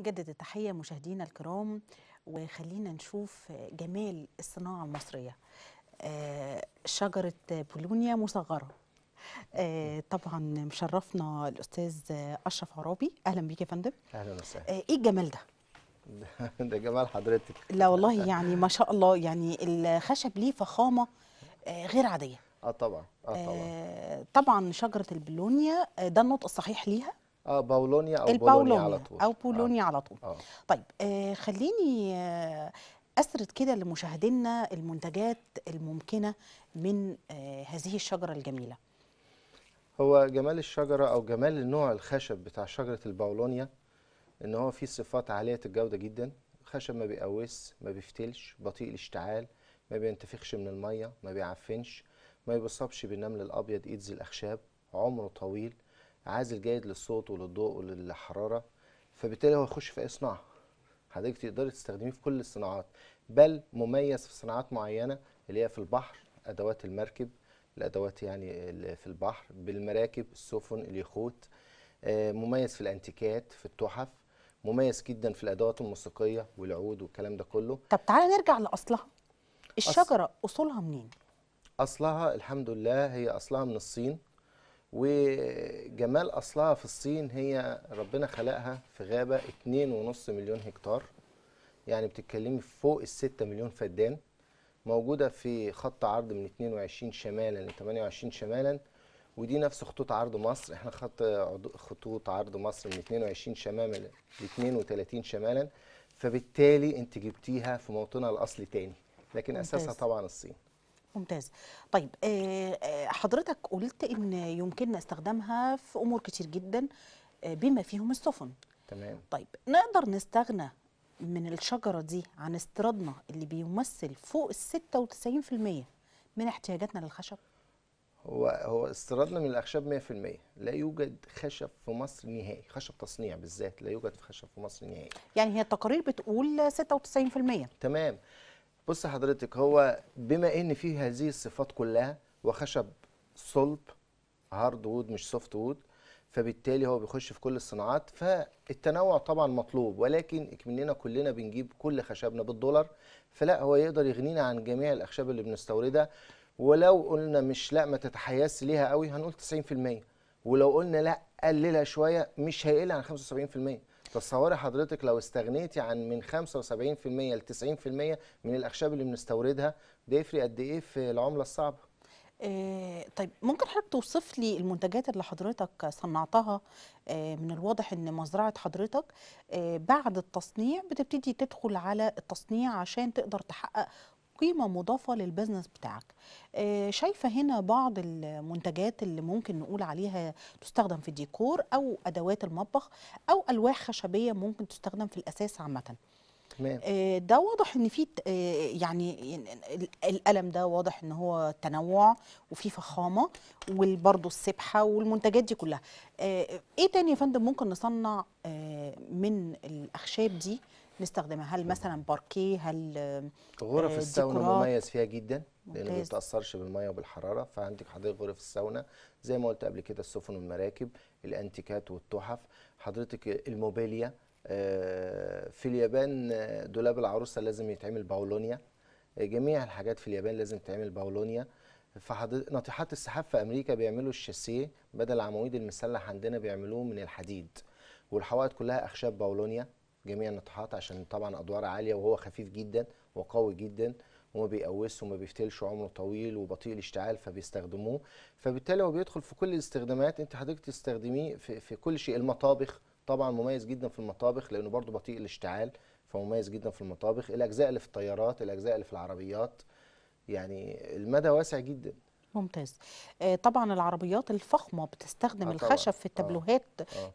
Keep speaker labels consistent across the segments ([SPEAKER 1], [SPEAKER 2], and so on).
[SPEAKER 1] مجدد التحية مشاهدينا الكرام وخلينا نشوف جمال الصناعة المصرية آه، شجرة بولونيا مصغرة آه، طبعا مشرفنا الاستاذ اشرف عرابي اهلا بيك يا فندم اهلا وسهلا آه، ايه الجمال ده
[SPEAKER 2] ده جمال حضرتك
[SPEAKER 1] لا والله يعني ما شاء الله يعني الخشب ليه فخامه غير عاديه
[SPEAKER 2] اه طبعا اه طبعا
[SPEAKER 1] آه طبعا شجره البلونيا آه، ده النطق الصحيح ليها
[SPEAKER 2] اه باولونيا او بولونيا على طول او بولونيا آه. على طول
[SPEAKER 1] آه. طيب آه خليني آه اسرد كده لمشاهدينا المنتجات الممكنه من آه هذه الشجره الجميله
[SPEAKER 2] هو جمال الشجره او جمال النوع الخشب بتاع شجره الباولونيا ان هو فيه صفات عاليه الجوده جدا خشب ما بيقوس ما بيفتلش بطيء الاشتعال ما بينتفخش من الميه ما بيعفنش ما يبصبش بالنمل الأبيض إيدز الأخشاب عمره طويل عازل جيد للصوت وللضوء وللحرارة فبالتالي هو يخش في أي صناعة حضرتك تقدري تستخدميه في كل الصناعات بل مميز في صناعات معينة اللي هي في البحر أدوات المركب الأدوات يعني في البحر بالمراكب السفن اليخوت آه، مميز في الأنتيكات في التحف مميز جدا في الأدوات الموسيقية والعود والكلام ده كله
[SPEAKER 1] طب تعالى نرجع لأصلها الشجرة اصولها منين؟
[SPEAKER 2] اصلها الحمد لله هي اصلها من الصين وجمال اصلها في الصين هي ربنا خلقها في غابه 2.5 مليون هكتار يعني بتتكلمي فوق ال 6 مليون فدان موجوده في خط عرض من 22 شمالا ل 28 شمالا ودي نفس خطوط عرض مصر احنا خط خطوط عرض مصر من 22 شمالا ل 32 شمالا فبالتالي انت جبتيها في موطنها الاصلي تاني لكن اساسها طبعا الصين
[SPEAKER 1] ممتاز طيب آه، آه، حضرتك قلت ان يمكننا استخدامها في امور كتير جدا آه، بما فيهم السفن تمام طيب نقدر نستغنى من الشجره دي عن استيرادنا اللي بيمثل فوق ال 96% من احتياجاتنا للخشب
[SPEAKER 2] هو هو استيرادنا من الاخشاب 100% لا يوجد خشب في مصر نهائي خشب تصنيع بالذات لا يوجد في خشب في مصر نهائي
[SPEAKER 1] يعني هي التقارير بتقول 96%
[SPEAKER 2] تمام بص حضرتك هو بما ان فيه هذه الصفات كلها وخشب صلب هارد وود مش سوفت وود فبالتالي هو بيخش في كل الصناعات فالتنوع طبعا مطلوب ولكن اكمننا كلنا بنجيب كل خشبنا بالدولار فلا هو يقدر يغنينا عن جميع الاخشاب اللي بنستوردها ولو قلنا مش لا ما تتحيز ليها قوي هنقول 90% ولو قلنا لا قللها شويه مش هيقل عن 75% تصوري حضرتك لو استغنيتي عن من 75% ل 90% من الاخشاب اللي بنستوردها ده يفرق قد ايه
[SPEAKER 1] في العمله الصعبه إيه طيب ممكن حضرتك توصف لي المنتجات اللي حضرتك صنعتها إيه من الواضح ان مزرعه حضرتك إيه بعد التصنيع بتبتدي تدخل على التصنيع عشان تقدر تحقق قيمه مضافه للبزنس بتاعك آه، شايفه هنا بعض المنتجات اللي ممكن نقول عليها تستخدم في الديكور او ادوات المطبخ او الواح خشبيه ممكن تستخدم في الاساس عامه تمام آه، ده واضح ان في آه، يعني القلم ده واضح ان هو تنوع وفي فخامه وبرده السبحه والمنتجات دي كلها ايه تاني يا فندم ممكن نصنع من الاخشاب دي نستخدمها هل مثلا باركيه هل غرف آه، الساونا مميز
[SPEAKER 2] فيها جدا لان يعني ما بتاثرش بالميه وبالحراره فعندك حضرتك غرف الساونا زي ما قلت قبل كده السفن والمراكب الانتيكات والتحف حضرتك الموبيليا آه، في اليابان آه، دولاب العروسه لازم يتعمل باولونيا جميع الحاجات في اليابان لازم تتعمل باولونيا فحضرتك ناطحات السحاب في امريكا بيعملوا الشاسيه بدل العواميد المسلح عندنا بيعملوه من الحديد والحوائط كلها اخشاب باولونيا جميع النطاحات عشان طبعا ادوار عاليه وهو خفيف جدا وقوي جدا وما بيقوسش وما بيفتلش عمره طويل وبطيء الاشتعال فبيستخدموه فبالتالي هو بيدخل في كل الاستخدامات انت حضرتك تستخدميه في, في كل شيء المطابخ طبعا مميز جدا في المطابخ لانه برضه بطيء الاشتعال فمميز جدا في المطابخ الاجزاء اللي في الطيارات الاجزاء اللي في العربيات يعني المدى واسع جدا
[SPEAKER 1] ممتاز آه، طبعا العربيات الفخمه بتستخدم أطلع. آه، الخشب في آه. التابلوهات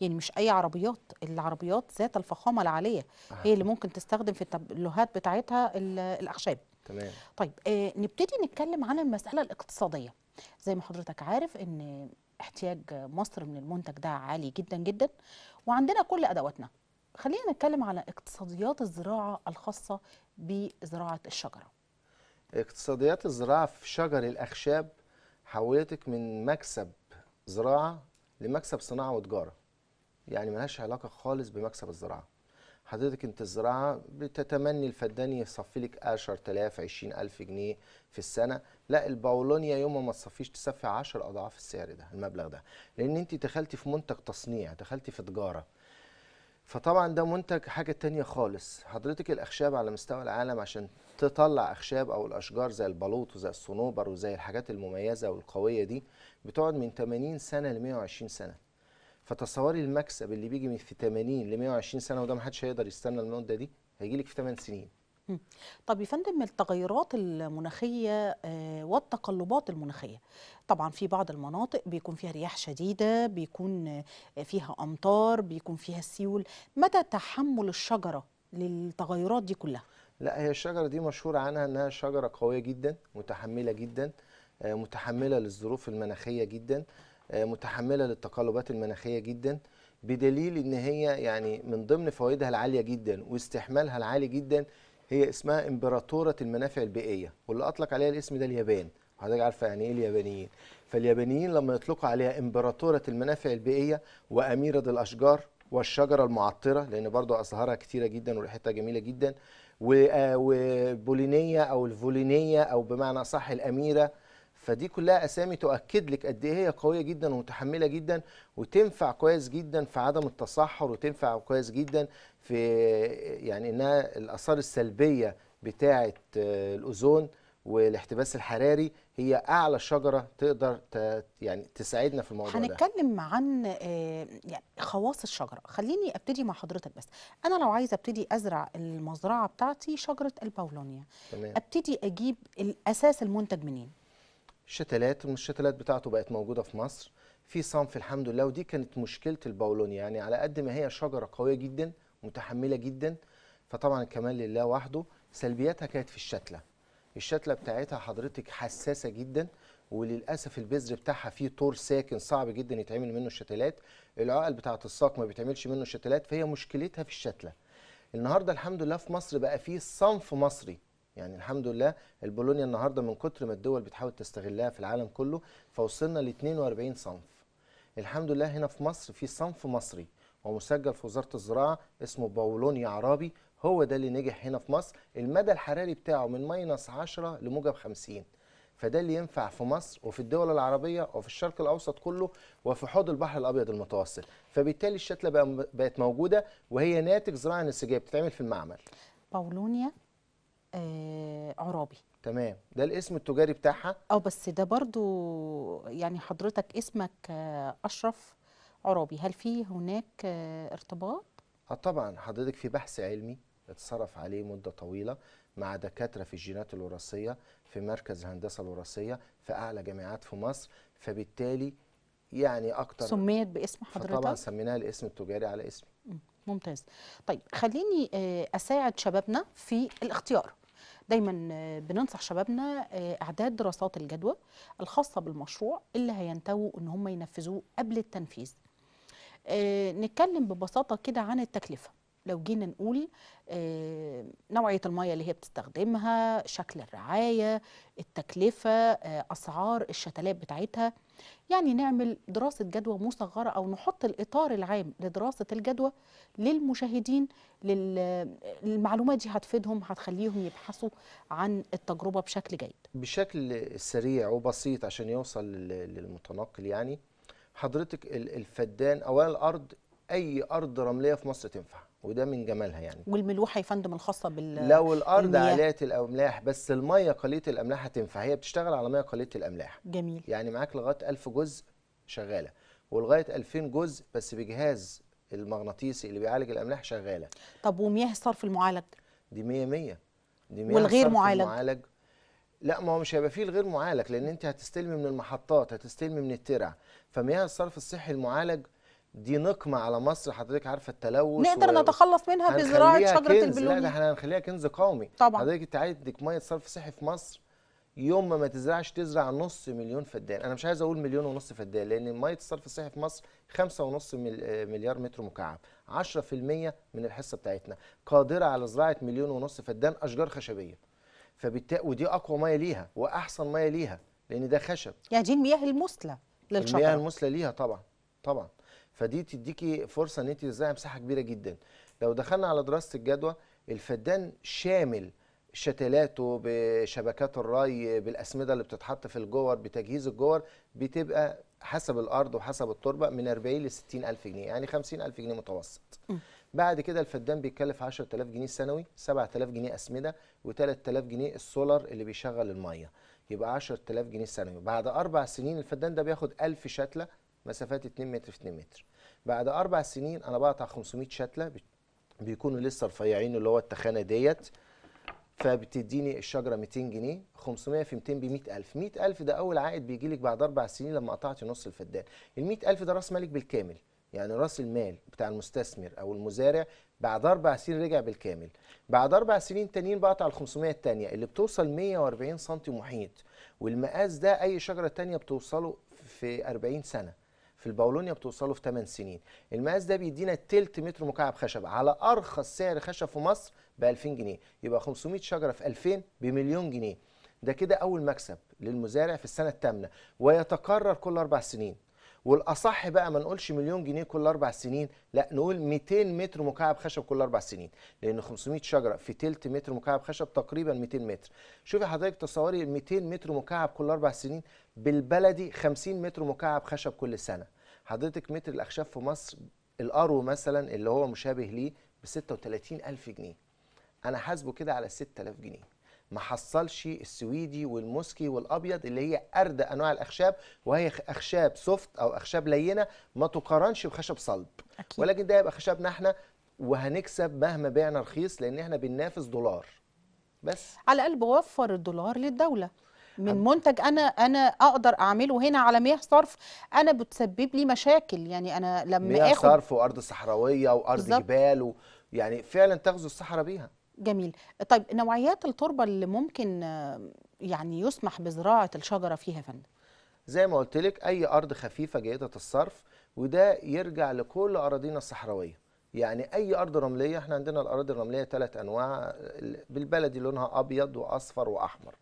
[SPEAKER 1] يعني مش اي عربيات العربيات ذات الفخامه العاليه هي اللي ممكن تستخدم في التابلوهات بتاعتها الاخشاب تمام طيب نبتدي نتكلم عن المساله الاقتصاديه زي ما حضرتك عارف ان احتياج مصر من المنتج ده عالي جدا جدا وعندنا كل ادواتنا خلينا نتكلم على اقتصاديات الزراعه الخاصه بزراعه الشجره
[SPEAKER 2] اقتصاديات الزراعه في شجر الاخشاب حولتك من مكسب زراعه لمكسب صناعه وتجاره يعني ملهاش علاقه خالص بمكسب الزراعه حضرتك انت الزراعه بتتمني الفدان يصفي لك 10000 20000 جنيه في السنه لا البولونيا يوم ما تصفيش تصفي 10 اضعاف السعر ده المبلغ ده لان انت دخلتي في منتج تصنيع دخلتي في تجاره فطبعا ده منتج حاجة تانية خالص حضرتك الأخشاب على مستوى العالم عشان تطلع أخشاب أو الأشجار زي البلوط وزي الصنوبر وزي الحاجات المميزة والقوية دي بتقعد من 80 سنة ل 120 سنة فتصوري المكسب اللي بيجي من في 80 ل 120 سنة وده محدش هيقدر يستنى المدة دي هيجيلك في 8 سنين
[SPEAKER 1] طب يا فندم التغيرات المناخية آه، والتقلبات المناخية طبعا في بعض المناطق بيكون فيها رياح شديدة بيكون آه، فيها أمطار بيكون فيها سيول مدى تحمل الشجرة للتغيرات دي كلها؟
[SPEAKER 2] لا هي الشجرة دي مشهور عنها أنها شجرة قوية جدا متحملة جدا آه، متحملة للظروف المناخية جدا متحملة للتقلبات المناخية جدا بدليل ان هي يعني من ضمن فوائدها العاليه جدا واستحمالها العالي جدا هي اسمها امبراطوره المنافع البيئيه واللي اطلق عليها الاسم ده اليابان حضرتك عارفه يعني ايه اليابانيين فاليابانيين لما يطلقوا عليها امبراطوره المنافع البيئيه واميره الاشجار والشجره المعطره لان برضو ازهارها كتيره جدا وريحتها جميله جدا آه، وبولينية او الفولينية او بمعنى صح الاميره فدي كلها اسامي تؤكد لك قد ايه هي قويه جدا ومتحمله جدا وتنفع كويس جدا في عدم التصحر وتنفع كويس جدا في يعني انها الاثار السلبيه بتاعه آه، الاوزون والاحتباس الحراري هي اعلى شجره تقدر يعني تساعدنا في الموضوع هنتكلم ده
[SPEAKER 1] هنتكلم عن آه، يعني خواص الشجره خليني ابتدي مع حضرتك بس انا لو عايزه ابتدي ازرع المزرعه بتاعتي شجره الباولونيا تمام. ابتدي اجيب الاساس المنتج منين
[SPEAKER 2] شتلات من الشتلات بتاعته بقت موجوده في مصر في صنف الحمد لله ودي كانت مشكله البولونيا يعني على قد ما هي شجره قويه جدا متحمله جدا فطبعا الكمال لله وحده سلبياتها كانت في الشتله الشتله بتاعتها حضرتك حساسه جدا وللاسف البذر بتاعها فيه طور ساكن صعب جدا يتعمل منه الشتلات العقل بتاعه الساق ما بيتعملش منه الشتلات فهي مشكلتها في الشتله النهارده الحمد لله في مصر بقى فيه صنف مصري يعني الحمد لله البولونيا النهارده من كتر ما الدول بتحاول تستغلها في العالم كله فوصلنا ل 42 صنف الحمد لله هنا في مصر في صنف مصري ومسجل في وزاره الزراعه اسمه بولونيا عربي هو ده اللي نجح هنا في مصر المدى الحراري بتاعه من ماينس 10 لموجب 50 فده اللي ينفع في مصر وفي الدول العربية وفي الشرق الأوسط كله وفي حوض البحر الأبيض المتوسط فبالتالي الشتلة بقت موجودة وهي ناتج زراعة نسيجية بتتعمل في المعمل
[SPEAKER 1] بولونيا آه، عرابي تمام
[SPEAKER 2] ده الاسم التجاري
[SPEAKER 1] بتاعها اه بس ده برضو يعني حضرتك اسمك آه، اشرف عرابي هل في هناك آه، ارتباط
[SPEAKER 2] اه طبعا حضرتك في بحث علمي اتصرف عليه مده طويله مع دكاتره في الجينات الوراثيه في مركز هندسه الوراثيه في اعلى جامعات في مصر فبالتالي يعني اكتر سميت
[SPEAKER 1] باسم حضرتك طبعا
[SPEAKER 2] سميناها الاسم التجاري على اسمي
[SPEAKER 1] ممتاز طيب خليني اساعد شبابنا في الاختيار دايما آه، بننصح شبابنا آه، اعداد دراسات الجدوى الخاصه بالمشروع اللي هينتووا ان هم ينفذوه قبل التنفيذ آه، نتكلم ببساطه كده عن التكلفه لو جينا نقول آه، نوعية المية اللي هي بتستخدمها شكل الرعاية التكلفة آه، أسعار الشتلات بتاعتها يعني نعمل دراسة جدوى مصغرة أو نحط الإطار العام لدراسة الجدوى للمشاهدين للمعلومات آه، دي هتفيدهم هتخليهم يبحثوا عن التجربة بشكل جيد
[SPEAKER 2] بشكل سريع وبسيط عشان يوصل للمتنقل يعني حضرتك الفدان أولا الأرض أي أرض رملية في مصر تنفع وده من جمالها يعني
[SPEAKER 1] والملوحه يا فندم الخاصه بال لو الارض عاليه
[SPEAKER 2] الاملاح بس الميه قليله الاملاح هتنفع هي بتشتغل على ميه قليله الاملاح جميل يعني معاك لغايه 1000 جزء شغاله ولغايه 2000 جزء بس بجهاز المغناطيسي اللي بيعالج الاملاح شغاله طب ومياه الصرف المعالج دي 100 100 دي مياه والغير معالج معالج لا ما هو مش هيبقى فيه الغير معالج لان انت هتستلمي من المحطات هتستلمي من الترع فمياه الصرف الصحي المعالج دي نقمه على مصر حضرتك عارفه التلوث نقدر و...
[SPEAKER 1] نتخلص منها بزراعه شجره البلوم لا
[SPEAKER 2] احنا هنخليها كنز قومي طبعا حضرتك انت عندك ميه صرف صحي في مصر يوم ما ما تزرعش تزرع نص مليون فدان انا مش عايز اقول مليون ونص فدان لان ميه الصرف الصحي في مصر 5.5 آه، مليار متر مكعب 10% من الحصه بتاعتنا قادره على زراعه مليون ونص فدان اشجار خشبيه فبالتالي ودي اقوى ميه ليها واحسن ميه ليها لان ده خشب
[SPEAKER 1] يعني دي المياه المثلى
[SPEAKER 2] للشجره المياه المثلى ليها طبعا طبعا فدي تديكي فرصه ان انت تزرعي مساحه كبيره جدا لو دخلنا على دراسه الجدوى الفدان شامل شتلاته بشبكات الري بالاسمده اللي بتتحط في الجور بتجهيز الجور بتبقى حسب الارض وحسب التربه من 40 ل 60 الف جنيه يعني 50 الف جنيه متوسط بعد كده الفدان بيتكلف 10000 جنيه سنوي 7000 جنيه اسمده و3000 جنيه السولار اللي بيشغل الميه يبقى 10000 جنيه سنوي بعد اربع سنين الفدان ده بياخد 1000 شتله مسافات 2 متر في 2 متر بعد اربع سنين انا بقطع 500 شتله بيكونوا لسه رفيعين اللي هو التخانه ديت فبتديني الشجره 200 جنيه 500 في 200 ب 100000 100000 ده اول عائد بيجي لك بعد اربع سنين لما قطعت نص الفدان ال 100000 ده راس مالك بالكامل يعني راس المال بتاع المستثمر او المزارع بعد اربع سنين رجع بالكامل بعد اربع سنين تانيين بقطع ال 500 التانيه اللي بتوصل 140 سم محيط والمقاس ده اي شجره تانيه بتوصله في 40 سنه في البولونيا بتوصله في 8 سنين المقاس ده بيدينا تلت متر مكعب خشب على ارخص سعر خشب في مصر ب 2000 جنيه يبقى 500 شجره في 2000 بمليون جنيه ده كده اول مكسب للمزارع في السنه الثامنه ويتكرر كل اربع سنين والاصح بقى ما نقولش مليون جنيه كل اربع سنين لا نقول 200 متر مكعب خشب كل اربع سنين لان 500 شجره في تلت متر مكعب خشب تقريبا 200 متر شوفي حضرتك تصوري 200 متر مكعب كل اربع سنين بالبلدي 50 متر مكعب خشب كل سنه حضرتك متر الاخشاب في مصر الارو مثلا اللي هو مشابه ليه ب 36000 جنيه انا حاسبه كده على 6000 جنيه ما حصلش السويدي والموسكي والابيض اللي هي اردى انواع الاخشاب وهي اخشاب سوفت او اخشاب لينه ما تقارنش بخشب صلب أكيد. ولكن ده يبقى خشبنا احنا وهنكسب مهما بعنا رخيص لان احنا بننافس دولار بس
[SPEAKER 1] على الاقل بوفر الدولار للدوله من منتج انا انا اقدر اعمله هنا على مياه صرف انا بتسبب لي مشاكل يعني انا لما مياه اخد مياه صرف
[SPEAKER 2] وارض صحراويه وارض بالزبط. جبال و... يعني فعلا تغزو الصحراء بيها
[SPEAKER 1] جميل طيب نوعيات التربه اللي ممكن يعني يسمح بزراعه الشجره فيها يا فندم
[SPEAKER 2] زي ما قلت لك اي ارض خفيفه جيده الصرف وده يرجع لكل اراضينا الصحراويه يعني اي ارض رمليه احنا عندنا الاراضي الرمليه ثلاث انواع بالبلدي لونها ابيض واصفر واحمر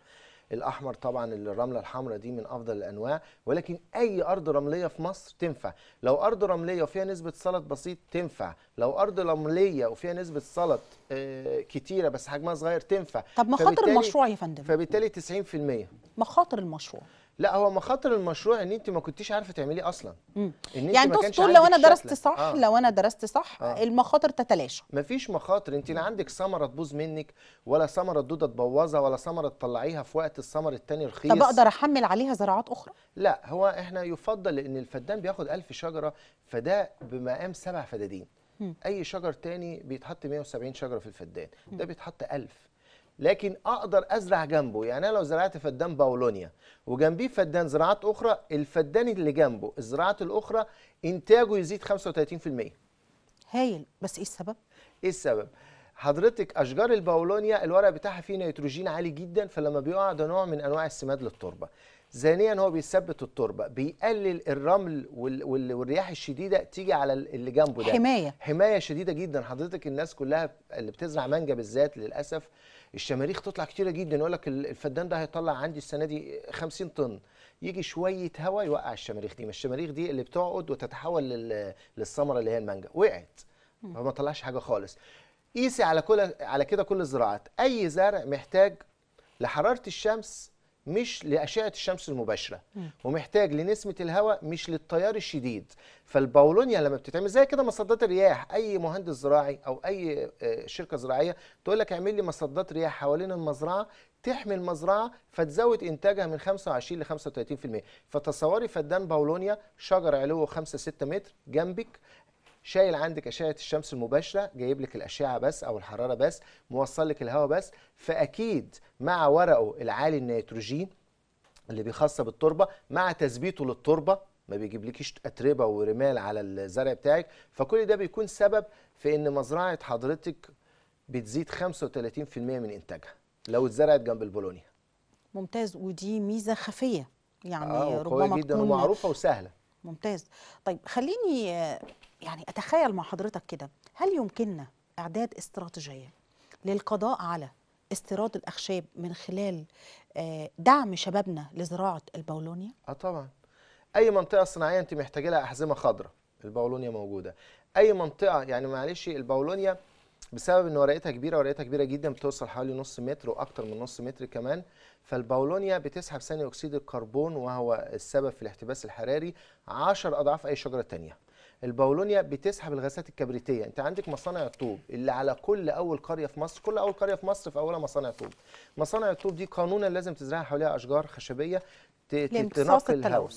[SPEAKER 2] الاحمر طبعا الرمله الحمراء دي من افضل الانواع ولكن اي ارض رمليه في مصر تنفع لو ارض رمليه وفيها نسبه سلط بسيط تنفع لو ارض رمليه وفيها نسبه سلط آه، كتيره بس حجمها صغير تنفع طب مخاطر المشروع يا فندم فبالتالي 90% مخاطر المشروع لا هو مخاطر المشروع ان انت ما كنتيش عارفه تعمليه اصلا ان انت يعني انت تقول لو انا درست صح آه. لو
[SPEAKER 1] انا درست صح آه. المخاطر تتلاشى
[SPEAKER 2] مفيش مخاطر انت لا عندك ثمره تبوظ منك ولا ثمره دوده تبوظها ولا ثمره تطلعيها في وقت الثمر الثاني رخيص طب اقدر
[SPEAKER 1] احمل عليها زراعات اخرى
[SPEAKER 2] لا هو احنا يفضل ان الفدان بياخد 1000 شجره فده بمقام سبع فدادين اي شجر تاني بيتحط 170 شجره في الفدان ده بيتحط 1000 لكن اقدر ازرع جنبه يعني انا لو زرعت فدان باولونيا وجنبيه فدان زراعات اخرى الفدان اللي جنبه الزراعات الاخرى انتاجه يزيد 35% هايل بس ايه السبب ايه السبب حضرتك اشجار الباولونيا الورق بتاعها فيه نيتروجين عالي جدا فلما بيقع ده نوع من انواع السماد للتربه ثانيا هو بيثبت التربه بيقلل الرمل والرياح الشديده تيجي على اللي جنبه ده حمايه حمايه شديده جدا حضرتك الناس كلها اللي بتزرع مانجا بالذات للاسف الشماريخ تطلع كتيره جدا يقول لك الفدان ده هيطلع عندي السنه دي 50 طن يجي شويه هواء يوقع الشماريخ دي ما الشماريخ دي اللي بتقعد وتتحول للثمره اللي هي المانجا وقعت فما طلعش حاجه خالص قيسي على كل على كده كل الزراعات اي زرع محتاج لحراره الشمس مش لأشعة الشمس المباشرة ومحتاج لنسمة الهواء مش للتيار الشديد فالبولونيا لما بتتعمل زي كده مصدات الرياح أي مهندس زراعي أو أي آه، شركة زراعية تقول لك اعمل لي مصدات رياح حوالين المزرعة تحمي المزرعه فتزود انتاجها من 25 ل 35% فتصوري فدان بولونيا شجر علوه 5 6 متر جنبك شايل عندك اشعه الشمس المباشره جايب لك الاشعه بس او الحراره بس موصل لك الهواء بس فاكيد مع ورقه العالي النيتروجين اللي بيخص بالتربه مع تثبيته للتربه ما بيجيبلكيش اتربه ورمال على الزرع بتاعك فكل ده بيكون سبب في ان مزرعه حضرتك بتزيد 35% من انتاجها لو اتزرعت جنب البولونيا
[SPEAKER 1] ممتاز ودي ميزه خفيه يعني آه ربما جدا تكون ومعروفه وسهله ممتاز طيب خليني يعني أتخيل مع حضرتك كده هل يمكننا إعداد استراتيجية للقضاء على استيراد الأخشاب من خلال آه، دعم شبابنا لزراعة البولونيا؟ آه طبعا
[SPEAKER 2] أي منطقة صناعية أنت محتاجة لها أحزمة خضراء البولونيا موجودة أي منطقة يعني معلش البولونيا بسبب ان ورقتها كبيره ورقتها كبيره جدا بتوصل حوالي نص متر واكتر من نص متر كمان فالبولونيا بتسحب ثاني اكسيد الكربون وهو السبب في الاحتباس الحراري 10 اضعاف اي شجره ثانيه البولونيا بتسحب الغازات الكبريتيه انت عندك مصانع الطوب اللي على كل اول قريه في مصر كل اول قريه في مصر في اولها مصانع طوب مصانع الطوب دي قانونا لازم تزرعها حواليها اشجار خشبيه تنقل الهواء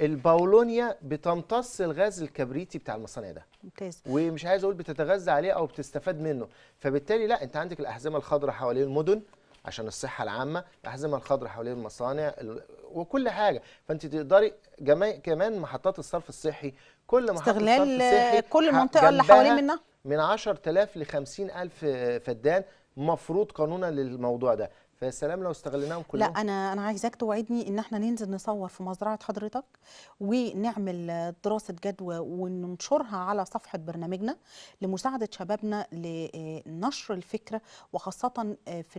[SPEAKER 2] البولونيا بتمتص الغاز الكبريتي بتاع المصانع ده ممتاز ومش عايز اقول بتتغذى عليه او بتستفاد منه فبالتالي لا انت عندك الاحزمه الخضراء حوالين المدن عشان الصحه العامه الاحزمه الخضراء حوالين المصانع وكل حاجه فانت تقدري كمان محطات الصرف الصحي كل محطات الصرف الصحي كل المنطقه اللي حوالين منها من 10000 ل 50000 فدان مفروض قانونا للموضوع ده فيا سلام لو استغليناهم كلهم لا
[SPEAKER 1] انا انا عايزاك توعدني ان احنا ننزل نصور في مزرعه حضرتك ونعمل دراسه جدوى وننشرها على صفحه برنامجنا لمساعده شبابنا لنشر الفكره وخاصه في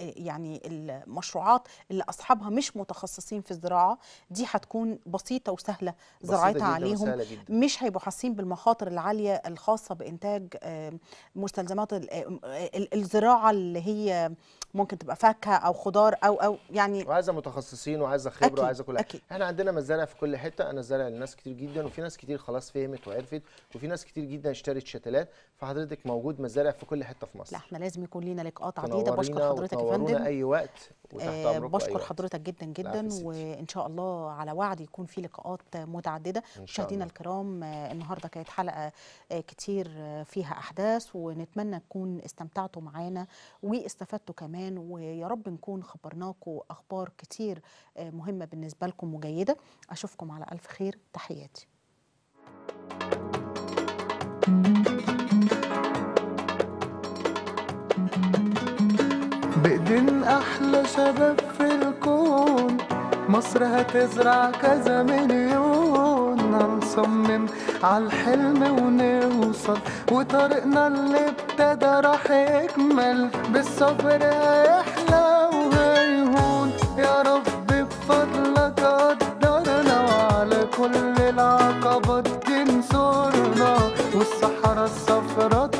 [SPEAKER 1] يعني المشروعات اللي اصحابها مش متخصصين في الزراعه دي هتكون بسيطه وسهله زراعتها عليهم جداً. مش هيبقوا حاسين بالمخاطر العاليه الخاصه بانتاج آه، مستلزمات آه، آه، الزراعه اللي هي ممكن تبقى فاكهه او خضار او او يعني وعايزه متخصصين
[SPEAKER 2] وعايزه خبره وعايزه كل حاجه احنا عندنا مزارع في كل حته انا زارع لناس كتير جدا وفي ناس كتير خلاص فهمت وعرفت وفي ناس كتير جدا اشترت شتلات فحضرتك موجود مزارع في كل حته في مصر لا
[SPEAKER 1] احنا لازم يكون لينا لقاءات عديده بشكر حضرتك فندم اي
[SPEAKER 2] وقت وتحت آه، امرك بشكر أي حضرتك
[SPEAKER 1] جدا جدا وان شاء الله على وعد يكون في لقاءات متعدده مشاهدينا الكرام آه، النهارده كانت حلقه آه، كتير فيها احداث ونتمنى تكون استمتعتوا معانا واستفدتوا كمان ويا رب نكون خبرناكم اخبار كتير مهمه بالنسبه لكم وجيده اشوفكم على الف خير تحياتي thank you
[SPEAKER 2] بإيدين أحلى شباب في الكون مصر هتزرع كذا مليون هنصمم
[SPEAKER 1] عالحلم ونوصل وطريقنا اللي ابتدى راح يكمل بالصبر هيحلى وهيهون يا رب
[SPEAKER 2] بفضلك قدرنا وعلى كل العقبات دي والصحراء الصفرات